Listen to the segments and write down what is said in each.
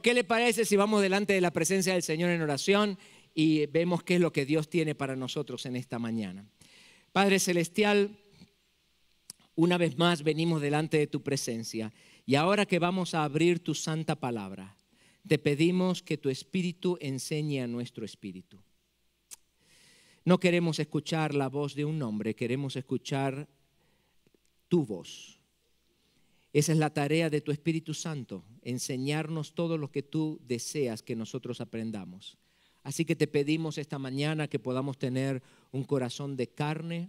¿Qué le parece si vamos delante de la presencia del Señor en oración y vemos qué es lo que Dios tiene para nosotros en esta mañana? Padre Celestial, una vez más venimos delante de tu presencia y ahora que vamos a abrir tu santa palabra, te pedimos que tu espíritu enseñe a nuestro espíritu. No queremos escuchar la voz de un hombre, queremos escuchar tu voz esa es la tarea de tu Espíritu Santo, enseñarnos todo lo que tú deseas que nosotros aprendamos. Así que te pedimos esta mañana que podamos tener un corazón de carne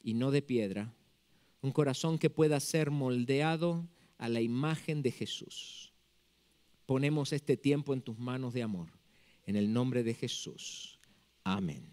y no de piedra, un corazón que pueda ser moldeado a la imagen de Jesús. Ponemos este tiempo en tus manos de amor, en el nombre de Jesús. Amén.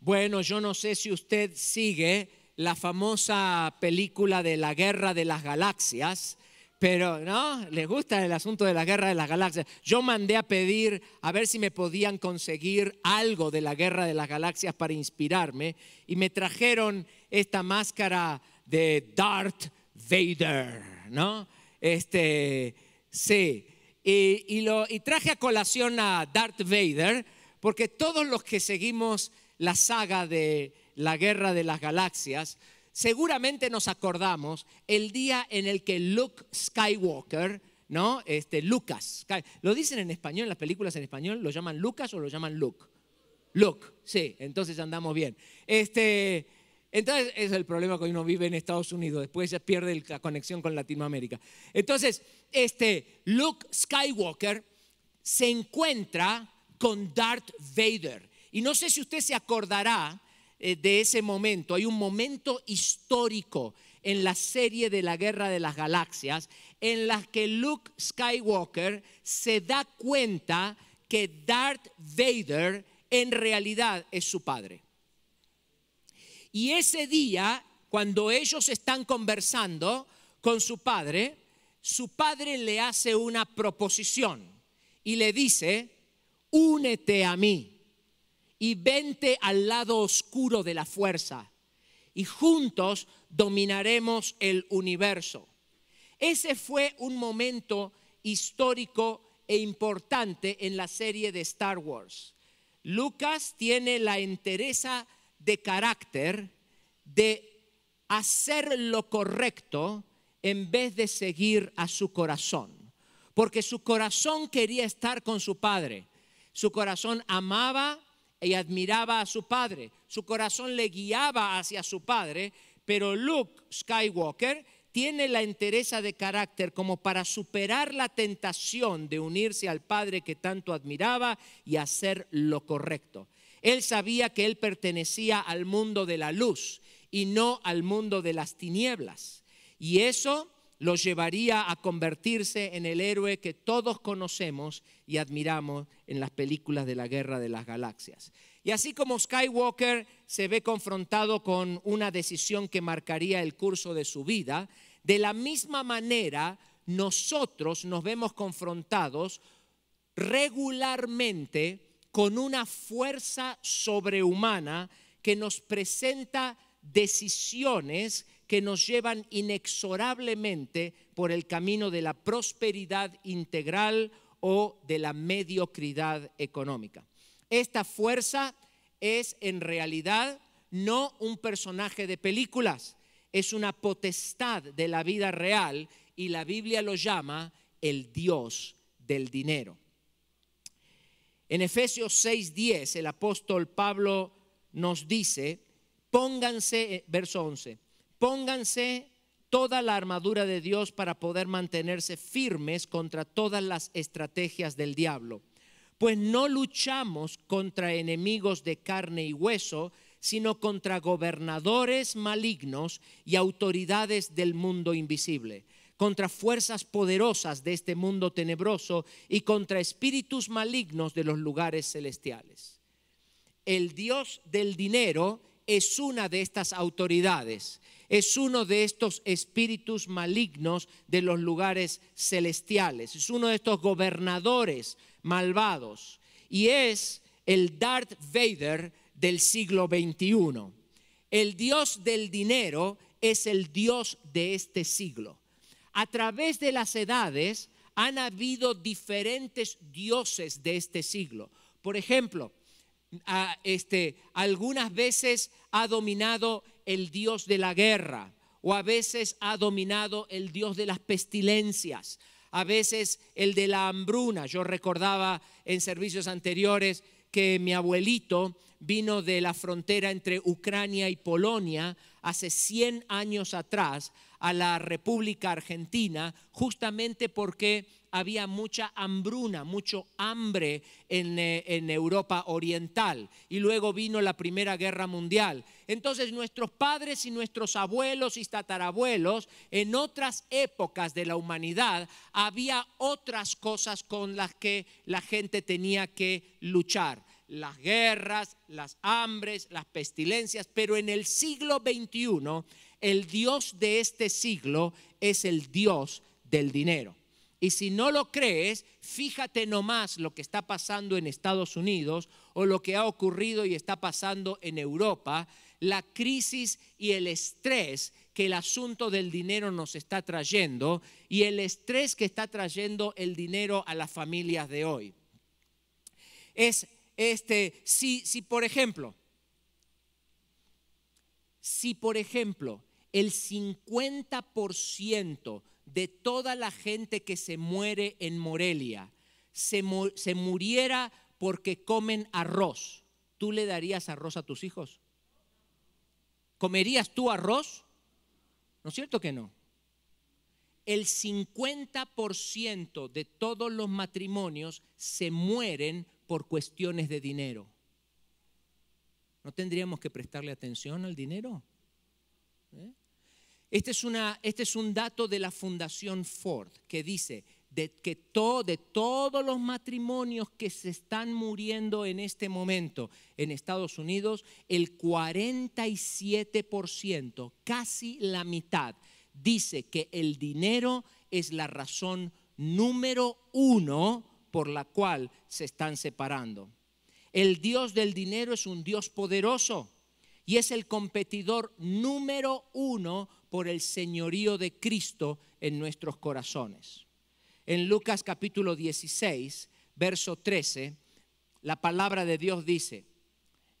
Bueno, yo no sé si usted sigue la famosa película de la Guerra de las Galaxias, pero no, les gusta el asunto de la Guerra de las Galaxias. Yo mandé a pedir a ver si me podían conseguir algo de la Guerra de las Galaxias para inspirarme y me trajeron esta máscara de Darth Vader, ¿no? Este, sí. Y, lo, y traje a colación a Darth Vader porque todos los que seguimos la saga de la Guerra de las Galaxias, seguramente nos acordamos el día en el que Luke Skywalker, ¿no? Este, Lucas, ¿lo dicen en español, las películas en español? ¿Lo llaman Lucas o lo llaman Luke? Luke, sí, entonces andamos bien. Este, entonces es el problema que uno vive en Estados Unidos, después ya pierde la conexión con Latinoamérica. Entonces, este, Luke Skywalker se encuentra con Darth Vader y no sé si usted se acordará eh, de ese momento. Hay un momento histórico en la serie de la Guerra de las Galaxias en la que Luke Skywalker se da cuenta que Darth Vader en realidad es su padre. Y ese día, cuando ellos están conversando con su padre, su padre le hace una proposición y le dice, únete a mí y vente al lado oscuro de la fuerza y juntos dominaremos el universo. Ese fue un momento histórico e importante en la serie de Star Wars. Lucas tiene la entereza de carácter de hacer lo correcto en vez de seguir a su corazón, porque su corazón quería estar con su padre, su corazón amaba y admiraba a su padre, su corazón le guiaba hacia su padre, pero Luke Skywalker tiene la entereza de carácter como para superar la tentación de unirse al padre que tanto admiraba y hacer lo correcto. Él sabía que él pertenecía al mundo de la luz y no al mundo de las tinieblas. Y eso lo llevaría a convertirse en el héroe que todos conocemos y admiramos en las películas de la Guerra de las Galaxias. Y así como Skywalker se ve confrontado con una decisión que marcaría el curso de su vida, de la misma manera nosotros nos vemos confrontados regularmente con una fuerza sobrehumana que nos presenta decisiones que nos llevan inexorablemente por el camino de la prosperidad integral o de la mediocridad económica. Esta fuerza es en realidad no un personaje de películas, es una potestad de la vida real y la Biblia lo llama el Dios del dinero. En Efesios 6:10 el apóstol Pablo nos dice, pónganse, eh, verso 11, Pónganse toda la armadura de Dios para poder mantenerse firmes contra todas las estrategias del diablo. Pues no luchamos contra enemigos de carne y hueso, sino contra gobernadores malignos y autoridades del mundo invisible, contra fuerzas poderosas de este mundo tenebroso y contra espíritus malignos de los lugares celestiales. El Dios del dinero es una de estas autoridades es uno de estos espíritus malignos de los lugares celestiales, es uno de estos gobernadores malvados y es el Darth Vader del siglo XXI. El Dios del dinero es el Dios de este siglo. A través de las edades han habido diferentes dioses de este siglo. Por ejemplo, este, algunas veces ha dominado el Dios de la guerra, o a veces ha dominado el Dios de las pestilencias, a veces el de la hambruna. Yo recordaba en servicios anteriores que mi abuelito vino de la frontera entre Ucrania y Polonia hace 100 años atrás a la República Argentina, justamente porque había mucha hambruna, mucho hambre eh, en, Europa Oriental. Y luego vino la Primera Guerra Mundial. Entonces nuestros padres y nuestros abuelos y tatarabuelos, en otras épocas de la humanidad, había otras cosas con las que la gente tenía que luchar las guerras, las hambres, las pestilencias, pero en el siglo XXI el Dios de este siglo es el Dios del dinero. Y si no lo crees, fíjate nomás lo que está pasando en Estados Unidos o lo que ha ocurrido y está pasando en Europa, la crisis y el estrés que el asunto del dinero nos está trayendo y el estrés que está trayendo el dinero a las familias de hoy. Es este, si, si por ejemplo, si por ejemplo el 50% de toda la gente que se muere en Morelia se, muriera porque comen arroz, ¿tú le darías arroz a tus hijos? ¿Comerías tú arroz? ¿No es cierto que no? El 50% de todos los matrimonios se mueren por cuestiones de dinero. ¿No tendríamos que prestarle atención al dinero? ¿Eh? Este es, una, este es un dato de la Fundación Ford que dice de que de todos los matrimonios que se están muriendo en este momento en Estados Unidos, el 47%, casi la mitad, dice que el dinero es la razón número uno por la cual se están separando. El Dios del dinero es un Dios poderoso y es el competidor número uno por el señorío de Cristo en nuestros corazones. En Lucas capítulo 16, verso 13, la palabra de Dios dice,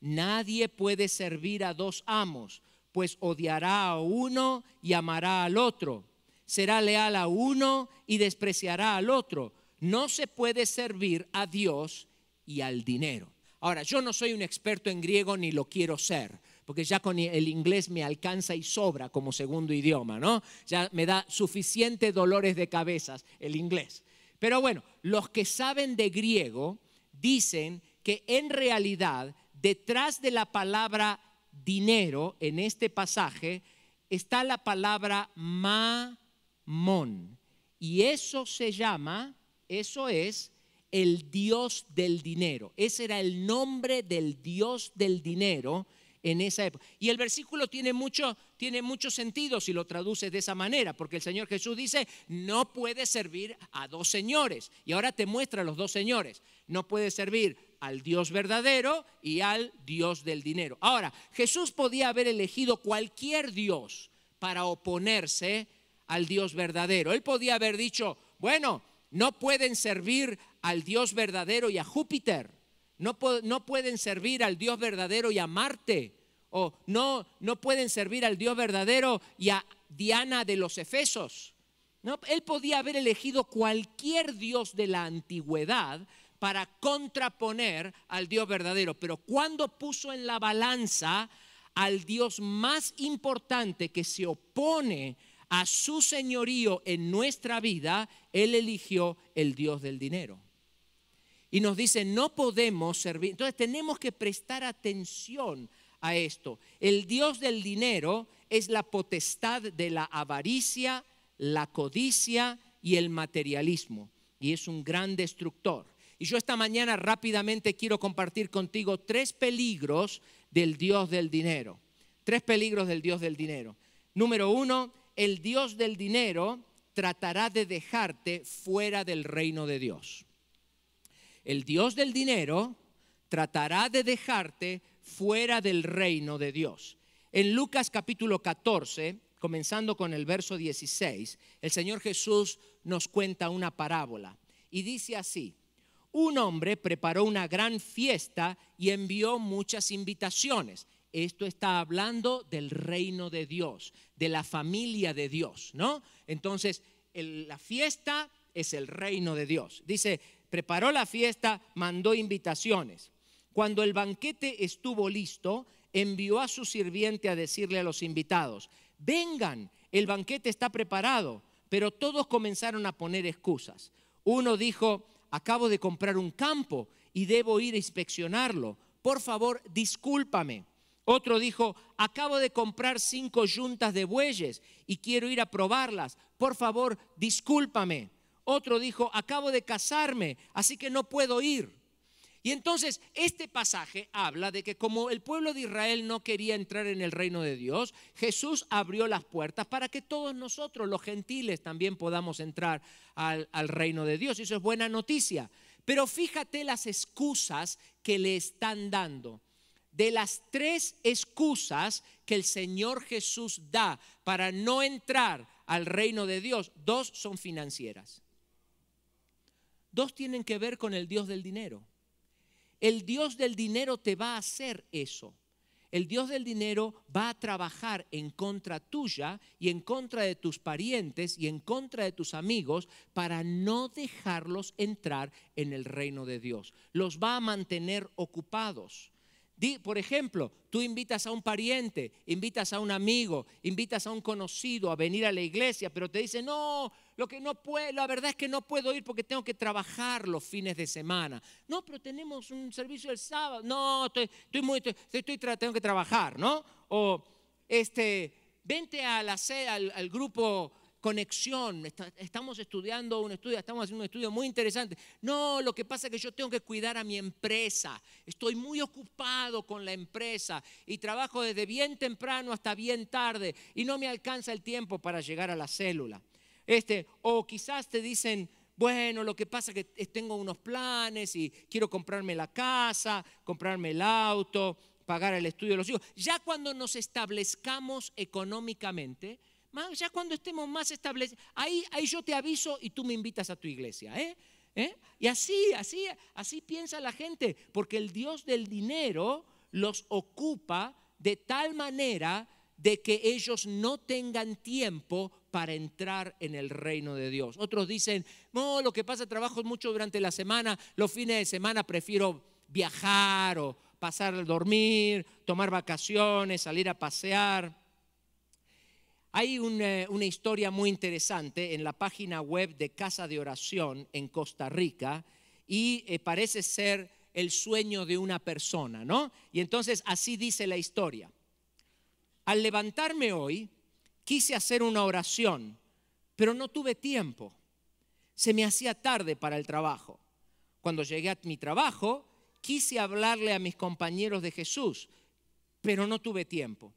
nadie puede servir a dos amos, pues odiará a uno y amará al otro, será leal a uno y despreciará al otro. No se puede servir a Dios y al dinero. Ahora, yo no soy un experto en griego ni lo quiero ser porque ya con el inglés me alcanza y sobra como segundo idioma, ¿no? Ya me da suficientes dolores de cabezas el inglés. Pero bueno, los que saben de griego dicen que en realidad detrás de la palabra dinero en este pasaje está la palabra mamón. Y eso se llama, eso es el dios del dinero. Ese era el nombre del dios del dinero y el versículo tiene mucho, tiene mucho sentido si lo traduce de esa manera, porque el Señor Jesús dice, no puede servir a dos señores. Y ahora te muestra los dos señores. No puede servir al Dios verdadero y al Dios del dinero. Ahora, Jesús podía haber elegido cualquier Dios para oponerse al Dios verdadero. Él podía haber dicho, bueno, no pueden servir al Dios verdadero y a Júpiter no, pueden servir al Dios verdadero y a Marte O no, no pueden servir al Dios verdadero y a Diana de los Efesos. No, él podía haber elegido cualquier Dios de la antigüedad para contraponer al Dios verdadero. Pero cuando puso en la balanza al Dios más importante que se opone a su señorío en nuestra vida, él eligió el Dios del dinero y nos dice, no podemos servir. Entonces tenemos que prestar atención a esto. El Dios del dinero es la potestad de la avaricia, la codicia y el materialismo. Y es un gran destructor. Y yo esta mañana rápidamente quiero compartir contigo tres peligros del Dios del dinero. Tres peligros del Dios del dinero. Número uno, el Dios del dinero tratará de dejarte fuera del reino de Dios el Dios del dinero tratará de dejarte fuera del reino de Dios. En Lucas capítulo 14, comenzando con el verso 16, el Señor Jesús nos cuenta una parábola y dice así, un hombre preparó una gran fiesta y envió muchas invitaciones. Esto está hablando del reino de Dios, de la familia de Dios, ¿no? Entonces, la fiesta es el reino de Dios. Dice, preparó la fiesta, mandó invitaciones. Cuando el banquete estuvo listo, envió a su sirviente a decirle a los invitados, vengan, el banquete está preparado, pero todos comenzaron a poner excusas. Uno dijo, acabo de comprar un campo y debo ir a inspeccionarlo, por favor, discúlpame. Otro dijo, acabo de comprar cinco yuntas de bueyes y quiero ir a probarlas, por favor, discúlpame. Otro dijo, acabo de casarme, así que no puedo ir. Y entonces este pasaje habla de que como el pueblo de Israel no quería entrar en el reino de Dios, Jesús abrió las puertas para que todos nosotros, los gentiles, también podamos entrar al, reino de Dios. Y eso es buena noticia. Pero fíjate las excusas que le están dando. De las tres excusas que el Señor Jesús da para no entrar al reino de Dios, dos son financieras. Dos tienen que ver con el Dios del dinero. El Dios del dinero te va a hacer eso. El Dios del dinero va a trabajar en contra tuya y en contra de tus parientes y en contra de tus amigos para no dejarlos entrar en el reino de Dios. Los va a mantener ocupados por ejemplo, tú invitas a un pariente, invitas a un amigo, invitas a un conocido a venir a la iglesia, pero te dice, no, lo que no puedo, la verdad es que no puedo ir porque tengo que trabajar los fines de semana. No, pero tenemos un servicio el sábado. No, estoy, muy, estoy, tengo que trabajar, ¿no? O este, vente a la, al, al grupo conexión. estamos estudiando un estudio, estamos haciendo un estudio muy interesante. No, lo que pasa es que yo tengo que cuidar a mi empresa. Estoy muy ocupado con la empresa y trabajo desde bien temprano hasta bien tarde y no me alcanza el tiempo para llegar a la célula. Este, o quizás te dicen, bueno, lo que pasa es que tengo unos planes y quiero comprarme la casa, comprarme el auto, pagar el estudio de los hijos. Ya cuando nos establezcamos económicamente, ya cuando estemos más establecidos, ahí, ahí yo te aviso y tú me invitas a tu iglesia. ¿eh? ¿Eh? Y así, así, así piensa la gente, porque el Dios del dinero los ocupa de tal manera de que ellos no tengan tiempo para entrar en el reino de Dios. Otros dicen, no, lo que pasa, trabajo mucho durante la semana, los fines de semana prefiero viajar o pasar a dormir, tomar vacaciones, salir a pasear. Hay eh, una, historia muy interesante en la página web de Casa de Oración en Costa Rica y eh, parece ser el sueño de una persona, ¿no? Y entonces así dice la historia. Al levantarme hoy, quise hacer una oración, pero no tuve tiempo. Se me hacía tarde para el trabajo. Cuando llegué a mi trabajo, quise hablarle a mis compañeros de Jesús, pero no tuve tiempo.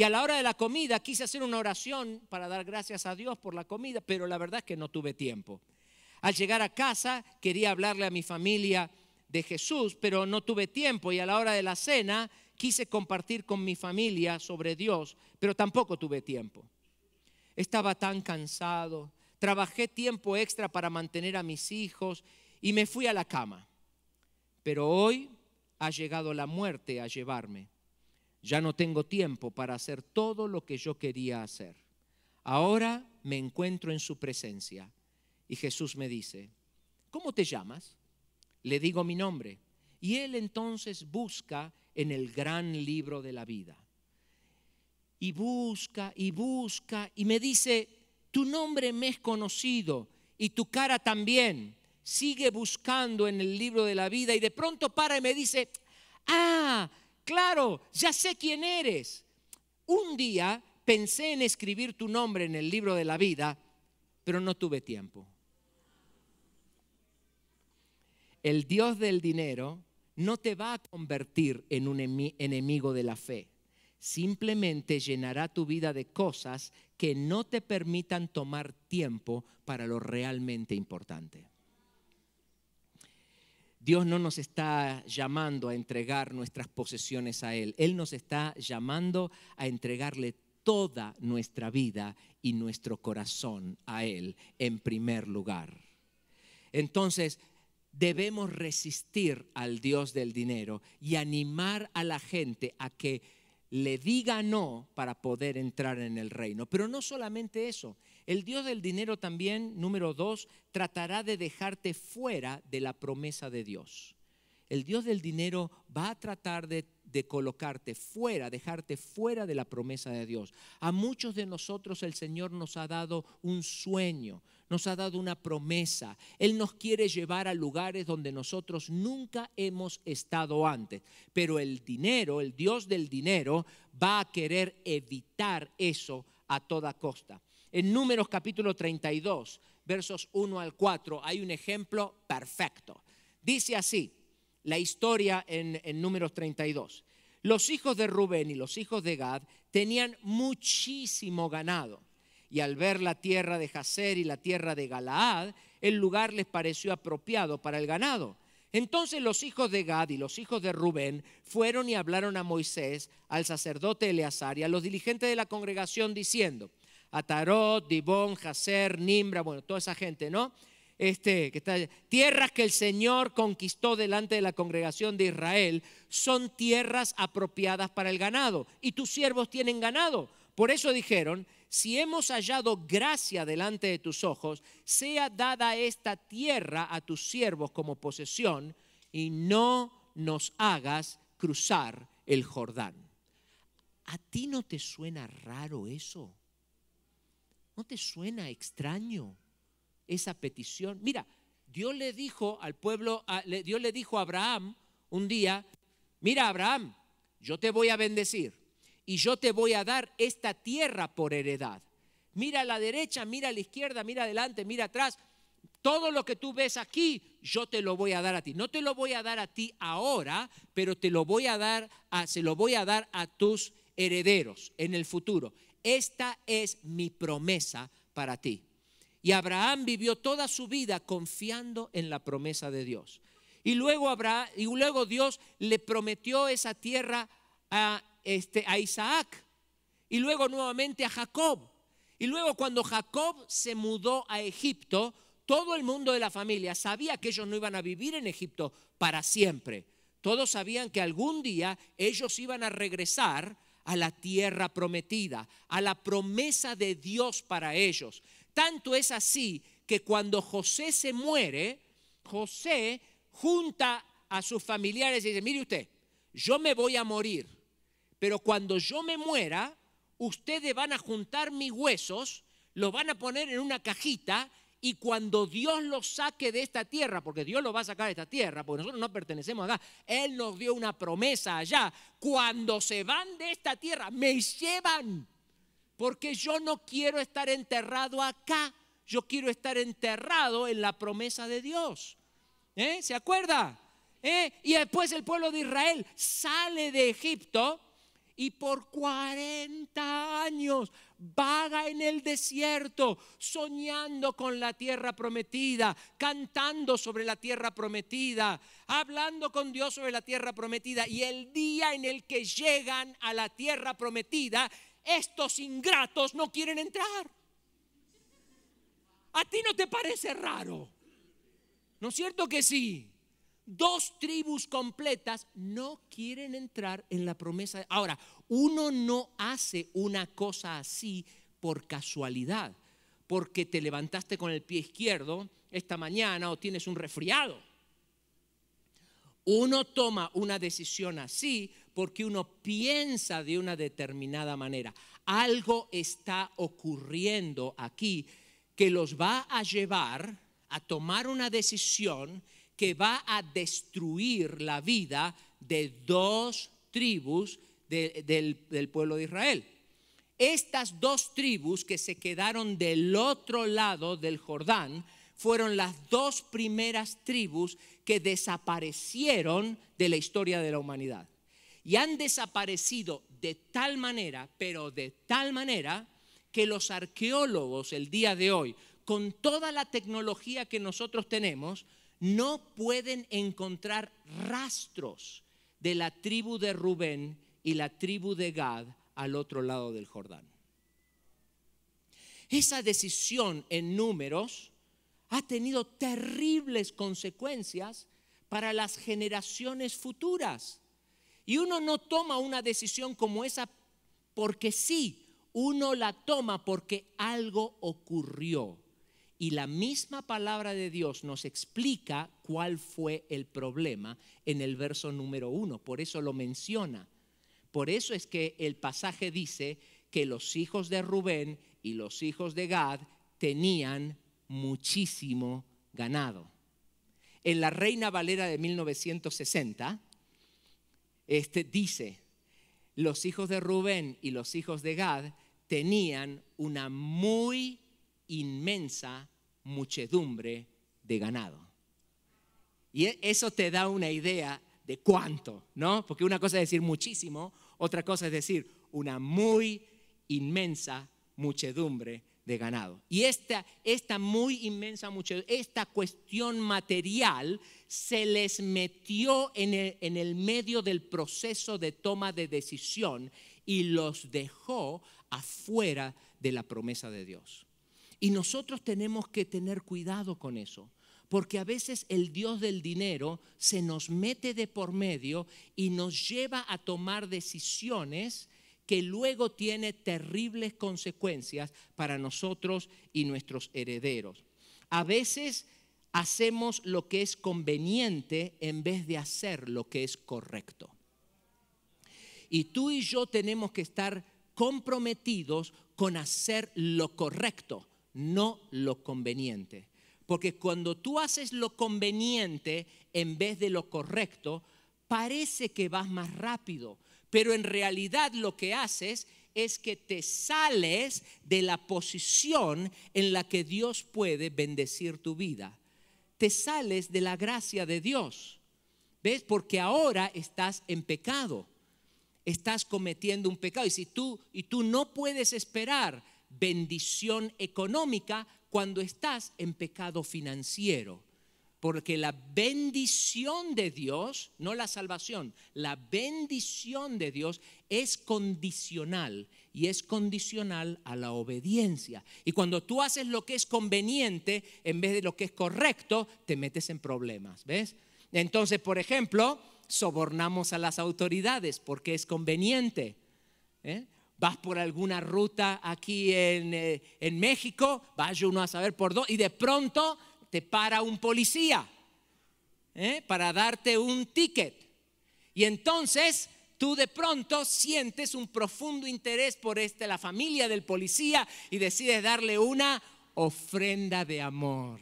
Y a la hora de la comida quise hacer una oración para dar gracias a Dios por la comida, pero la verdad es que no tuve tiempo. Al llegar a casa quería hablarle a mi familia de Jesús, pero no tuve tiempo y a la hora de la cena quise compartir con mi familia sobre Dios, pero tampoco tuve tiempo. Estaba tan cansado, trabajé tiempo extra para mantener a mis hijos y me fui a la cama. Pero hoy ha llegado la muerte a llevarme. Ya no tengo tiempo para hacer todo lo que yo quería hacer. Ahora me encuentro en su presencia y Jesús me dice, ¿cómo te llamas? Le digo mi nombre. Y él entonces busca en el gran libro de la vida. Y busca y busca y me dice, tu nombre me es conocido y tu cara también. Sigue buscando en el libro de la vida y de pronto para y me dice, ah, claro, ya sé quién eres. Un día pensé en escribir tu nombre en el libro de la vida, pero no tuve tiempo. El Dios del dinero no te va a convertir en un enemigo de la fe. Simplemente llenará tu vida de cosas que no te permitan tomar tiempo para lo realmente importante. Dios no nos está llamando a entregar nuestras posesiones a Él. Él nos está llamando a entregarle toda nuestra vida y nuestro corazón a Él en primer lugar. Entonces, debemos resistir al Dios del dinero y animar a la gente a que le diga no para poder entrar en el reino. Pero no solamente eso, el Dios del dinero también, número dos, tratará de dejarte fuera de la promesa de Dios. El Dios del dinero va a tratar de, colocarte fuera, dejarte fuera de la promesa de Dios. A muchos de nosotros el Señor nos ha dado un sueño, nos ha dado una promesa. Él nos quiere llevar a lugares donde nosotros nunca hemos estado antes. Pero el dinero, el Dios del dinero, va a querer evitar eso a toda costa. En Números capítulo 32, versos 1 al 4, hay un ejemplo perfecto. Dice así la historia en, Números 32. Los hijos de Rubén y los hijos de Gad tenían muchísimo ganado. Y al ver la tierra de Jazer y la tierra de Galaad, el lugar les pareció apropiado para el ganado. Entonces los hijos de Gad y los hijos de Rubén fueron y hablaron a Moisés, al sacerdote Eleazar y a los diligentes de la congregación diciendo, Atarot, Dibón, Jaser, Nimbra, bueno, toda esa gente, ¿no? Este, que está Tierras que el Señor conquistó delante de la congregación de Israel son tierras apropiadas para el ganado. Y tus siervos tienen ganado. Por eso dijeron, si hemos hallado gracia delante de tus ojos, sea dada esta tierra a tus siervos como posesión y no nos hagas cruzar el Jordán. ¿A ti no te suena raro eso? ¿No te suena extraño esa petición? Mira, Dios le dijo al pueblo, Dios le dijo a Abraham un día, mira Abraham, yo te voy a bendecir y yo te voy a dar esta tierra por heredad. Mira a la derecha, mira a la izquierda, mira adelante, mira atrás. Todo lo que tú ves aquí, yo te lo voy a dar a ti. No te lo voy a dar a ti ahora, pero te lo voy a dar, a, se lo voy a dar a tus herederos en el futuro esta es mi promesa para ti. Y Abraham vivió toda su vida confiando en la promesa de Dios. Y luego, y luego Dios le prometió esa tierra este, a Isaac. Y luego nuevamente a Jacob. Y luego cuando Jacob se mudó a Egipto, todo el mundo de la familia sabía que ellos no iban a vivir en Egipto para siempre. Todos sabían que algún día ellos iban a regresar a la tierra prometida, a la promesa de Dios para ellos. Tanto es así que cuando José se muere, José junta a sus familiares y dice, mire usted, yo me voy a morir, pero cuando yo me muera, ustedes van a juntar mis huesos, los van a poner en una cajita y cuando Dios los saque de esta tierra, porque Dios lo va a sacar de esta tierra, porque nosotros no pertenecemos acá, Él nos dio una promesa allá, cuando se van de esta tierra, me llevan, porque yo no quiero estar enterrado acá, yo quiero estar enterrado en la promesa de Dios. ¿Eh? ¿Se acuerda? ¿Eh? Y después el pueblo de Israel sale de Egipto y por 40 años vaga en el desierto, soñando con la tierra prometida, cantando sobre la tierra prometida, hablando con Dios sobre la tierra prometida. Y el día en el que llegan a la tierra prometida, estos ingratos no quieren entrar. ¿A ti no te parece raro? ¿No es cierto que sí? dos tribus completas no quieren entrar en la promesa. Ahora, uno no hace una cosa así por casualidad, porque te levantaste con el pie izquierdo esta mañana o tienes un resfriado. Uno toma una decisión así porque uno piensa de una determinada manera. Algo está ocurriendo aquí que los va a llevar a tomar una decisión que va a destruir la vida de dos tribus del pueblo de Israel. Estas dos tribus que se quedaron del otro lado del Jordán fueron las dos primeras tribus que desaparecieron de la historia de la humanidad. Y han desaparecido de tal manera, pero de tal manera, que los arqueólogos el día de hoy con toda la tecnología que nosotros tenemos, no pueden encontrar rastros de la tribu de Rubén y la tribu de Gad al otro lado del Jordán. Esa decisión en números ha tenido terribles consecuencias para las generaciones futuras. Y uno no toma una decisión como esa porque sí, uno la toma porque algo ocurrió y la misma palabra de Dios nos explica cuál fue el problema en el verso número uno. Por eso lo menciona. Por eso es que el pasaje dice que los hijos de Rubén y los hijos de Gad tenían muchísimo ganado. En la Reina Valera de 1960, este dice, los hijos de Rubén y los hijos de Gad tenían una muy inmensa muchedumbre de ganado. Y e, eso te da una idea de cuánto, ¿no? Porque una cosa es decir muchísimo, otra cosa es decir una muy inmensa muchedumbre de ganado. Y esta, esta muy inmensa muchedumbre, esta cuestión material se les metió en el, en el medio del proceso de toma de decisión y los dejó afuera de la promesa de Dios. Y nosotros tenemos que tener cuidado con eso, porque a veces el Dios del dinero se nos mete de por medio y nos lleva a tomar decisiones que luego tiene terribles consecuencias para nosotros y nuestros herederos. A veces hacemos lo que es conveniente en vez de hacer lo que es correcto. Y tú y yo tenemos que estar comprometidos con hacer lo correcto no lo conveniente. Porque cuando tú haces lo conveniente en vez de lo correcto, parece que vas más rápido, pero en realidad lo que haces es que te sales de la posición en la que Dios puede bendecir tu vida. Te sales de la gracia de Dios. ¿Ves? Porque ahora estás en pecado. Estás cometiendo un pecado y si tú y tú no puedes esperar bendición económica cuando estás en pecado financiero. Porque la bendición de Dios, no la salvación, la bendición de Dios es condicional y es condicional a la obediencia. Y cuando tú haces lo que es conveniente en vez de lo que es correcto, te metes en problemas, ¿ves? Entonces, por ejemplo, sobornamos a las autoridades porque es conveniente. ¿eh? vas por alguna ruta aquí eh, en, México, vaya uno a saber por dónde, y de pronto te para un policía ¿eh? para darte un ticket. Y entonces tú de pronto sientes un profundo interés por este, la familia del policía y decides darle una ofrenda de amor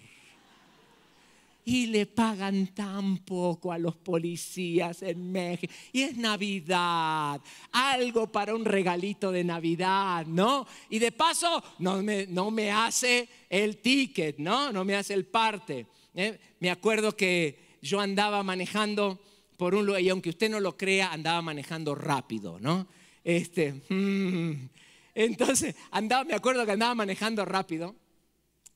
y le pagan tan poco a los policías en México. Y es Navidad, algo para un regalito de Navidad, ¿no? Y de paso, no me, no me hace el ticket, ¿no? No me hace el parte. ¿eh? Me acuerdo que yo andaba manejando por un lugar, y aunque usted no lo crea, andaba manejando rápido, ¿no? Este, mm, entonces, andaba, me acuerdo que andaba manejando rápido,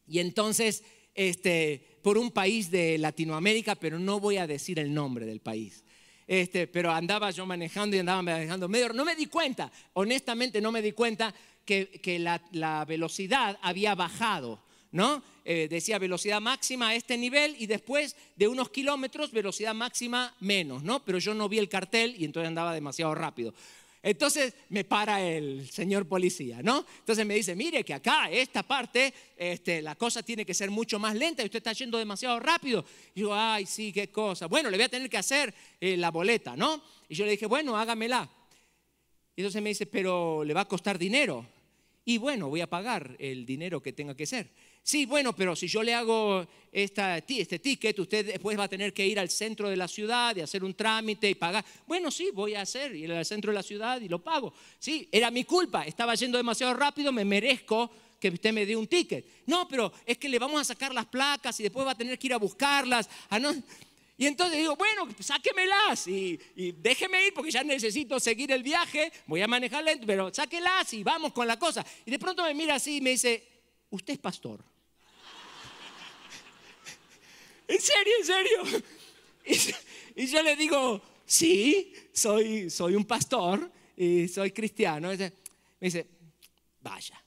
y entonces, este, por un país de Latinoamérica, pero no voy a decir el nombre del país. Este, pero andaba yo manejando y andaba manejando medio. No me di cuenta, honestamente no me di cuenta que, la, velocidad había bajado, ¿no? Eh, decía velocidad máxima a este nivel y después de unos kilómetros velocidad máxima menos, ¿no? Pero yo no vi el cartel y entonces andaba demasiado rápido. Entonces me para el señor policía, ¿no? Entonces me dice, mire que acá, esta parte, este, la cosa tiene que ser mucho más lenta y usted está yendo demasiado rápido. Y yo, ay, sí, qué cosa. Bueno, le voy a tener que hacer eh, la boleta, ¿no? Y yo le dije, bueno, hágamela. Y entonces me dice, pero le va a costar dinero. Y bueno, voy a pagar el dinero que tenga que ser sí, bueno, pero si yo le hago este ticket, usted después va a tener que ir al centro de la ciudad y hacer un trámite y pagar. Bueno, sí, voy a hacer, ir al centro de la ciudad y lo pago. Sí, era mi culpa, estaba yendo demasiado rápido, me merezco que usted me dé un ticket. No, pero es que le vamos a sacar las placas y después va a tener que ir a buscarlas. Ah, y entonces digo, bueno, sáquemelas y, y, déjeme ir porque ya necesito seguir el viaje, voy a manejar lento, pero sáquelas y vamos con la cosa. Y de pronto me mira así y me dice, usted es pastor. ¿en serio, en serio? Y, yo le digo, sí, soy, soy un pastor y soy cristiano. me dice, vaya.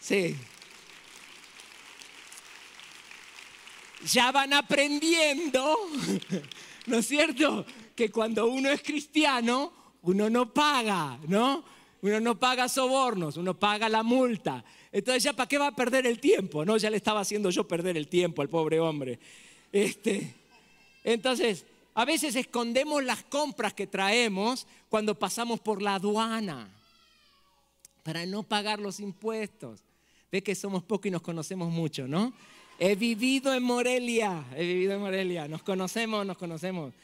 Sí. Ya van aprendiendo, ¿no es cierto? Que cuando uno es cristiano, uno no paga, ¿no? Uno no paga sobornos, uno paga la multa. Entonces ya, ¿para qué va a perder el tiempo? No, ya le estaba haciendo yo perder el tiempo al pobre hombre. Este, entonces, a veces escondemos las compras que traemos cuando pasamos por la aduana para no pagar los impuestos. Ve que somos pocos y nos conocemos mucho, ¿no? He vivido en Morelia, he vivido en Morelia, nos conocemos, nos conocemos.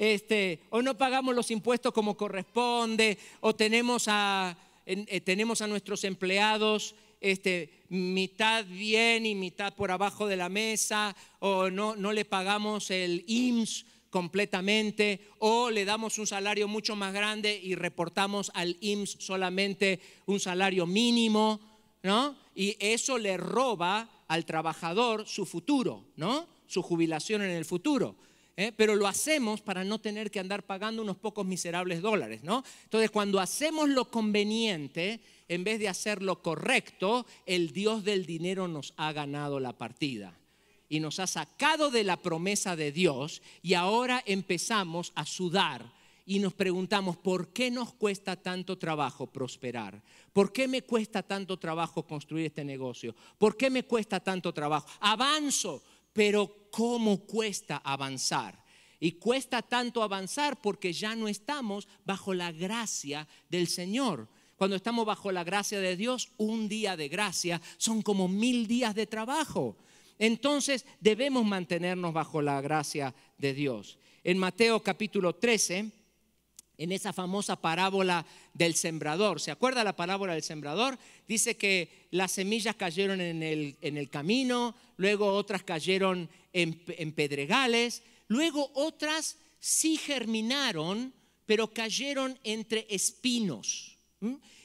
Este, o no pagamos los impuestos como corresponde, o tenemos a, eh, tenemos a nuestros empleados este, mitad bien y mitad por abajo de la mesa, o no, no le pagamos el IMSS completamente, o le damos un salario mucho más grande y reportamos al IMSS solamente un salario mínimo, ¿no? Y eso le roba al trabajador su futuro, ¿no? Su jubilación en el futuro. ¿eh? pero lo hacemos para no tener que andar pagando unos pocos miserables dólares, ¿no? Entonces, cuando hacemos lo conveniente, en vez de hacer lo correcto, el Dios del dinero nos ha ganado la partida y nos ha sacado de la promesa de Dios y ahora empezamos a sudar y nos preguntamos, ¿por qué nos cuesta tanto trabajo prosperar? ¿Por qué me cuesta tanto trabajo construir este negocio? ¿Por qué me cuesta tanto trabajo? Avanzo, pero ¿cómo cuesta avanzar? Y cuesta tanto avanzar porque ya no estamos bajo la gracia del Señor. Cuando estamos bajo la gracia de Dios, un día de gracia son como mil días de trabajo. Entonces debemos mantenernos bajo la gracia de Dios. En Mateo capítulo 13, en esa famosa parábola del sembrador. ¿Se acuerda la parábola del sembrador? Dice que las semillas cayeron en el, camino, luego otras cayeron en, pedregales, luego otras sí germinaron, pero cayeron entre espinos.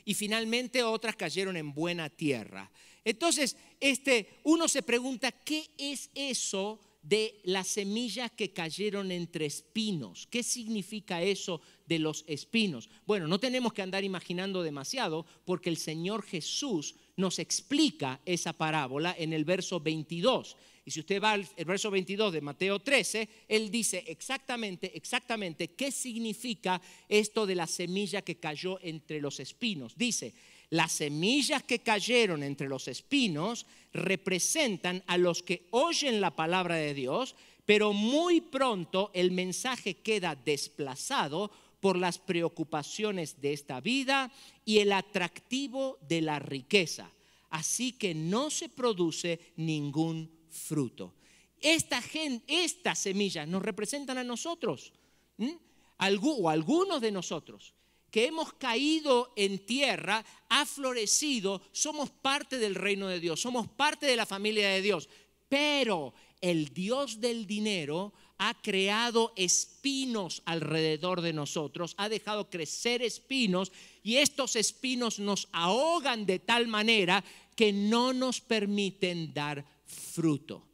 Y finalmente otras cayeron en buena tierra. Entonces, este, uno se pregunta, ¿qué es eso de las semillas que cayeron entre espinos. ¿Qué significa eso de los espinos? Bueno, no tenemos que andar imaginando demasiado porque el Señor Jesús nos explica esa parábola en el verso 22. Y si usted va al verso 22 de Mateo 13, él dice exactamente, exactamente qué significa esto de la semilla que cayó entre los espinos. Dice, las semillas que cayeron entre los espinos representan a los que oyen la palabra de Dios, pero muy pronto el mensaje queda desplazado por las preocupaciones de esta vida y el atractivo de la riqueza. Así que no se produce ningún fruto. Esta estas semillas nos representan a nosotros, o algunos de nosotros que hemos caído en tierra, ha florecido, somos parte del reino de Dios, somos parte de la familia de Dios. Pero el Dios del dinero ha creado espinos alrededor de nosotros, ha dejado crecer espinos y estos espinos nos ahogan de tal manera que no nos permiten dar fruto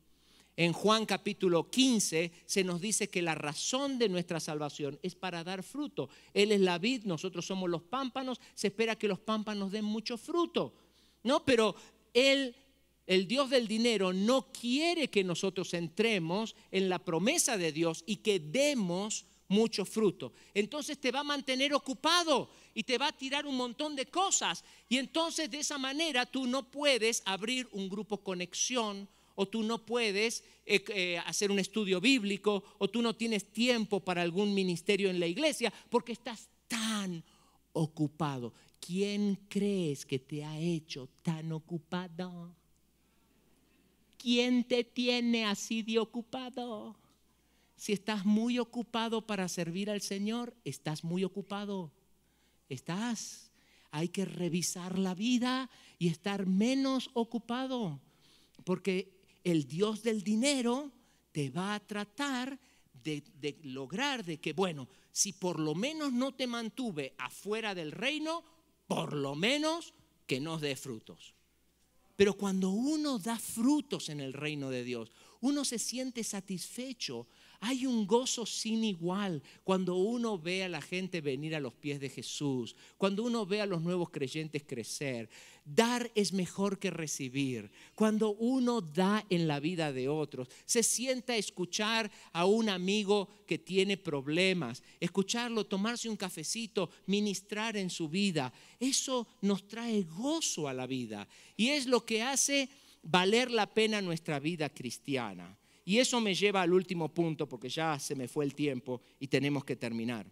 en Juan capítulo 15 se nos dice que la razón de nuestra salvación es para dar fruto. Él es la vid, nosotros somos los pámpanos, se espera que los pámpanos den mucho fruto. No, pero él el Dios del dinero no quiere que nosotros entremos en la promesa de Dios y que demos mucho fruto. Entonces te va a mantener ocupado y te va a tirar un montón de cosas. Y entonces de esa manera tú no puedes abrir un grupo conexión, o tú no puedes eh, eh, hacer un estudio bíblico, o tú no tienes tiempo para algún ministerio en la iglesia, porque estás tan ocupado. ¿Quién crees que te ha hecho tan ocupado? ¿Quién te tiene así de ocupado? Si estás muy ocupado para servir al Señor, estás muy ocupado. Estás. Hay que revisar la vida y estar menos ocupado. Porque el Dios del dinero te va a tratar de, lograr de que, bueno, si por lo menos no te mantuve afuera del reino, por lo menos que nos dé frutos. Pero cuando uno da frutos en el reino de Dios, uno se siente satisfecho hay un gozo sin igual cuando uno ve a la gente venir a los pies de Jesús, cuando uno ve a los nuevos creyentes crecer. Dar es mejor que recibir. Cuando uno da en la vida de otros, se sienta a escuchar a un amigo que tiene problemas, escucharlo, tomarse un cafecito, ministrar en su vida. Eso nos trae gozo a la vida y es lo que hace valer la pena nuestra vida cristiana. Y eso me lleva al último punto, porque ya se me fue el tiempo y tenemos que terminar.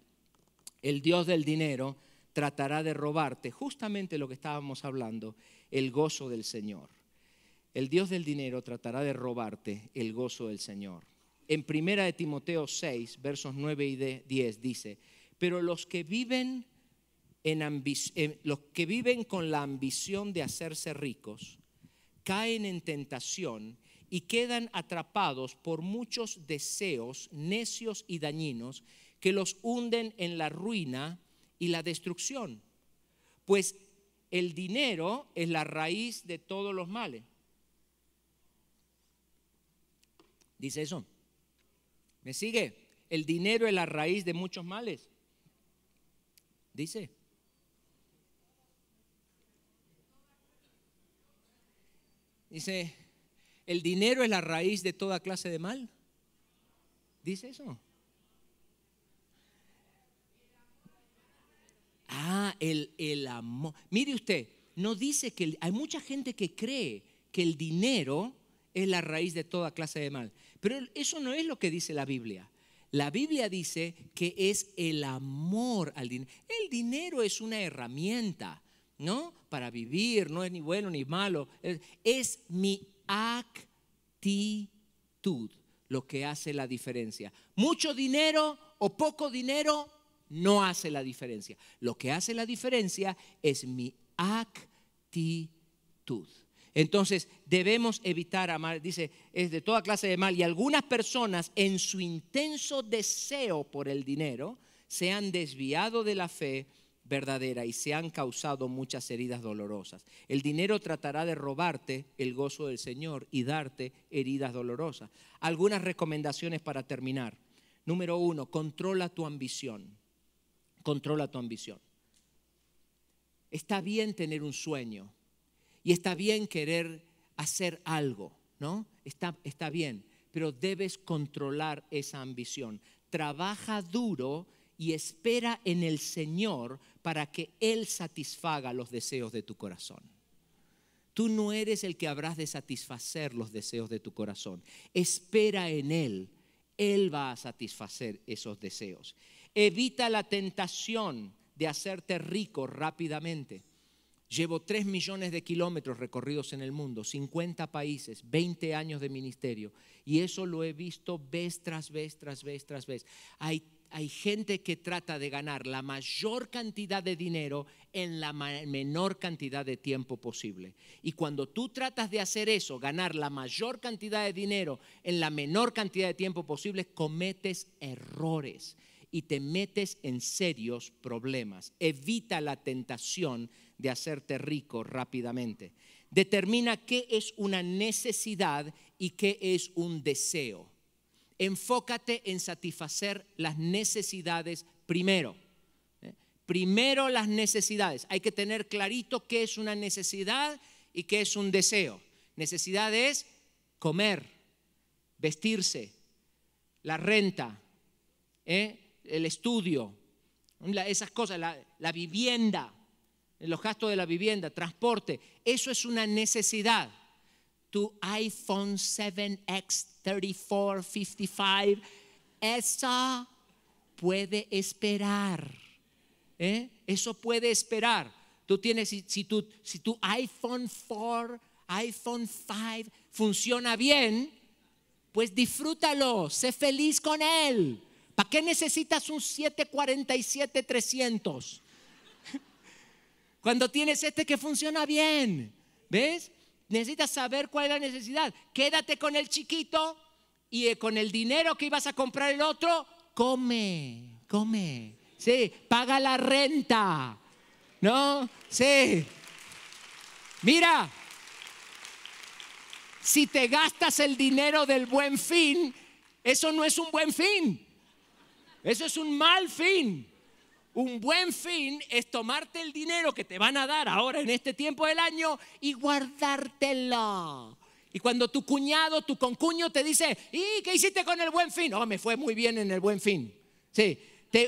El Dios del dinero tratará de robarte, justamente lo que estábamos hablando, el gozo del Señor. El Dios del dinero tratará de robarte el gozo del Señor. En primera de Timoteo 6, versos 9 y 10 dice, pero los que viven los que viven con la ambición de hacerse ricos caen en tentación y quedan atrapados por muchos deseos necios y dañinos que los hunden en la ruina y la destrucción. Pues el dinero es la raíz de todos los males. Dice eso. ¿Me sigue? El dinero es la raíz de muchos males. Dice. Dice, el dinero es la raíz de toda clase de mal. ¿Dice eso? Ah, el, amor. Mire usted, no dice que hay mucha gente que cree que el dinero es la raíz de toda clase de mal. Pero eso no es lo que dice la Biblia. La Biblia dice que es el amor al dinero. El dinero es una herramienta, ¿no? Para vivir, no es ni bueno ni malo. es mi actitud lo que hace la diferencia. Mucho dinero o poco dinero no hace la diferencia. Lo que hace la diferencia es mi actitud. Entonces debemos evitar amar, dice, es de toda clase de mal. Y algunas personas en su intenso deseo por el dinero se han desviado de la fe verdadera y se han causado muchas heridas dolorosas. El dinero tratará de robarte el gozo del Señor y darte heridas dolorosas. Algunas recomendaciones para terminar. Número uno, controla tu ambición. Controla tu ambición. Está bien tener un sueño y está bien querer hacer algo, ¿no? Está, está bien, pero debes controlar esa ambición. Trabaja duro y espera en el Señor para que Él satisfaga los deseos de tu corazón. Tú no eres el que habrás de satisfacer los deseos de tu corazón. Espera en Él. Él va a satisfacer esos deseos. Evita la tentación de hacerte rico rápidamente. Llevo 3 millones de kilómetros recorridos en el mundo, 50 países, 20 años de ministerio. Y eso lo he visto vez tras vez, tras vez, tras vez. Hay hay gente que trata de ganar la mayor cantidad de dinero en la menor cantidad de tiempo posible. Y cuando tú tratas de hacer eso, ganar la mayor cantidad de dinero en la menor cantidad de tiempo posible, cometes errores y te metes en serios problemas. Evita la tentación de hacerte rico rápidamente. Determina qué es una necesidad y qué es un deseo enfócate en satisfacer las necesidades primero. ¿eh? Primero las necesidades. Hay que tener clarito qué es una necesidad y qué es un deseo. Necesidad es comer, vestirse, la renta, ¿eh? el estudio, esas cosas, la vivienda, los gastos de la vivienda, transporte. Eso es una necesidad tu iPhone 7X 3455, esa puede esperar. ¿eh? Eso puede esperar. Tú tienes, si, tu, si tu iPhone 4, iPhone 5 funciona bien, pues disfrútalo, sé feliz con él. ¿Para qué necesitas un 747-300? Cuando tienes este que funciona bien, ¿ves? Necesitas saber cuál es la necesidad. Quédate con el chiquito y eh, con el dinero que ibas a comprar el otro, come, come. Sí, paga la renta. ¿No? Sí. Mira, si te gastas el dinero del buen fin, eso no es un buen fin. Eso es un mal fin. Un buen fin es tomarte el dinero que te van a dar ahora en este tiempo del año y guardártelo. Y cuando tu cuñado, tu concuño te dice, ¿y qué hiciste con el buen fin? Oh, me fue muy bien en el buen fin. Sí,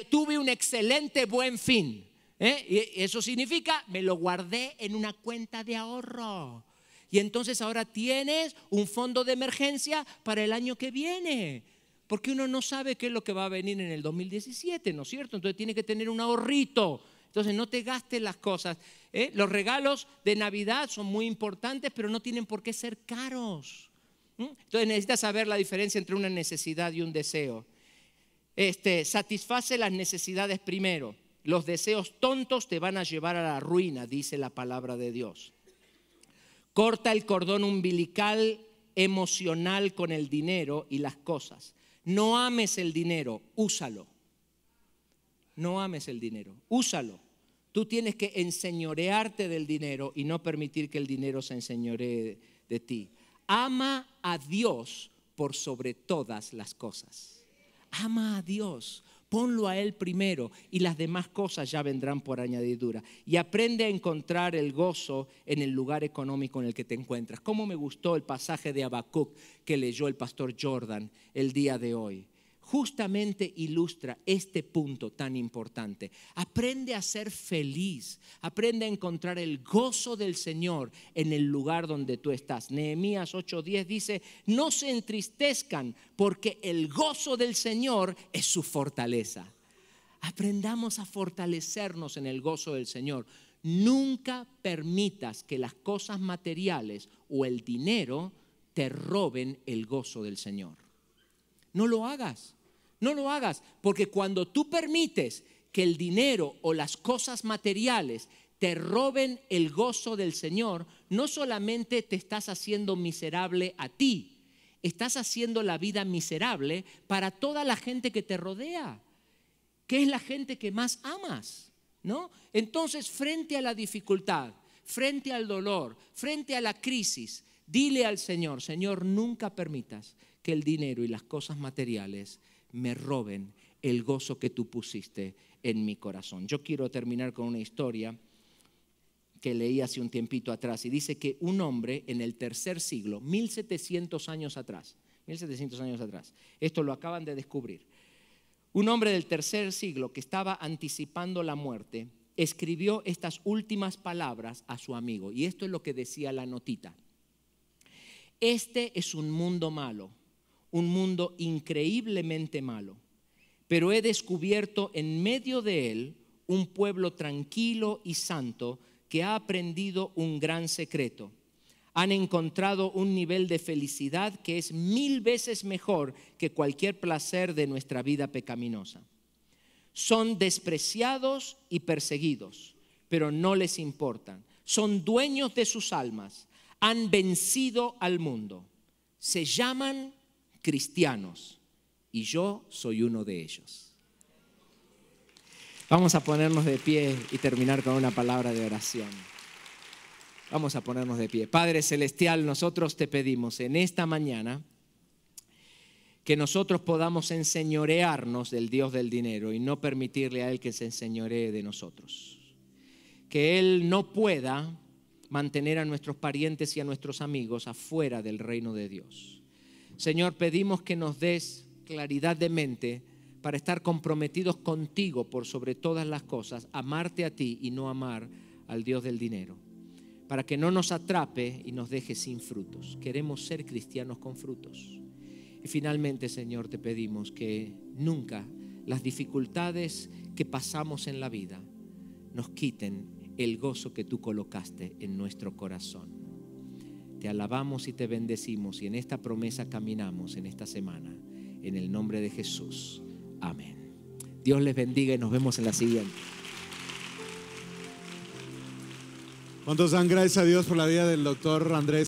tuve un excelente buen fin. ¿Eh? Y eso significa, me lo guardé en una cuenta de ahorro. Y entonces ahora tienes un fondo de emergencia para el año que viene porque uno no sabe qué es lo que va a venir en el 2017, ¿no es cierto? Entonces tiene que tener un ahorrito. Entonces no te gastes las cosas. ¿eh? Los regalos de Navidad son muy importantes, pero no tienen por qué ser caros. Entonces necesitas saber la diferencia entre una necesidad y un deseo. Este, satisface las necesidades primero. Los deseos tontos te van a llevar a la ruina, dice la palabra de Dios. Corta el cordón umbilical emocional con el dinero y las cosas. No ames el dinero, úsalo. No ames el dinero, úsalo. Tú tienes que enseñorearte del dinero y no permitir que el dinero se enseñoree de ti. Ama a Dios por sobre todas las cosas. Ama a Dios Ponlo a Él primero y las demás cosas ya vendrán por añadidura. Y aprende a encontrar el gozo en el lugar económico en el que te encuentras. ¿Cómo me gustó el pasaje de Habacuc que leyó el pastor Jordan el día de hoy? justamente ilustra este punto tan importante. Aprende a ser feliz, aprende a encontrar el gozo del Señor en el lugar donde tú estás. Nehemías 8:10 dice, no se entristezcan porque el gozo del Señor es su fortaleza. Aprendamos a fortalecernos en el gozo del Señor. Nunca permitas que las cosas materiales o el dinero te roben el gozo del Señor. No lo hagas. No lo hagas, porque cuando tú permites que el dinero o las cosas materiales te roben el gozo del Señor, no solamente te estás haciendo miserable a ti, estás haciendo la vida miserable para toda la gente que te rodea, que es la gente que más amas, ¿no? Entonces, frente a la dificultad, frente al dolor, frente a la crisis, dile al Señor, Señor, nunca permitas que el dinero y las cosas materiales me roben el gozo que tú pusiste en mi corazón. Yo quiero terminar con una historia que leí hace un tiempito atrás y dice que un hombre en el tercer siglo, 1700 años atrás, 1700 años atrás, esto lo acaban de descubrir, un hombre del tercer siglo que estaba anticipando la muerte, escribió estas últimas palabras a su amigo y esto es lo que decía la notita. Este es un mundo malo un mundo increíblemente malo, pero he descubierto en medio de él un pueblo tranquilo y santo que ha aprendido un gran secreto. Han encontrado un nivel de felicidad que es mil veces mejor que cualquier placer de nuestra vida pecaminosa. Son despreciados y perseguidos, pero no les importan. Son dueños de sus almas. Han vencido al mundo. Se llaman cristianos y yo soy uno de ellos. Vamos a ponernos de pie y terminar con una palabra de oración. Vamos a ponernos de pie. Padre Celestial, nosotros te pedimos en esta mañana que nosotros podamos enseñorearnos del Dios del dinero y no permitirle a Él que se enseñoree de nosotros. Que Él no pueda mantener a nuestros parientes y a nuestros amigos afuera del reino de Dios. Señor, pedimos que nos des claridad de mente para estar comprometidos contigo por sobre todas las cosas, amarte a ti y no amar al Dios del dinero, para que no nos atrape y nos deje sin frutos. Queremos ser cristianos con frutos. Y finalmente, Señor, te pedimos que nunca las dificultades que pasamos en la vida nos quiten el gozo que tú colocaste en nuestro corazón. Te alabamos y te bendecimos y en esta promesa caminamos en esta semana. En el nombre de Jesús. Amén. Dios les bendiga y nos vemos en la siguiente. ¿Cuántos dan gracias a Dios por la vida del doctor Andrés?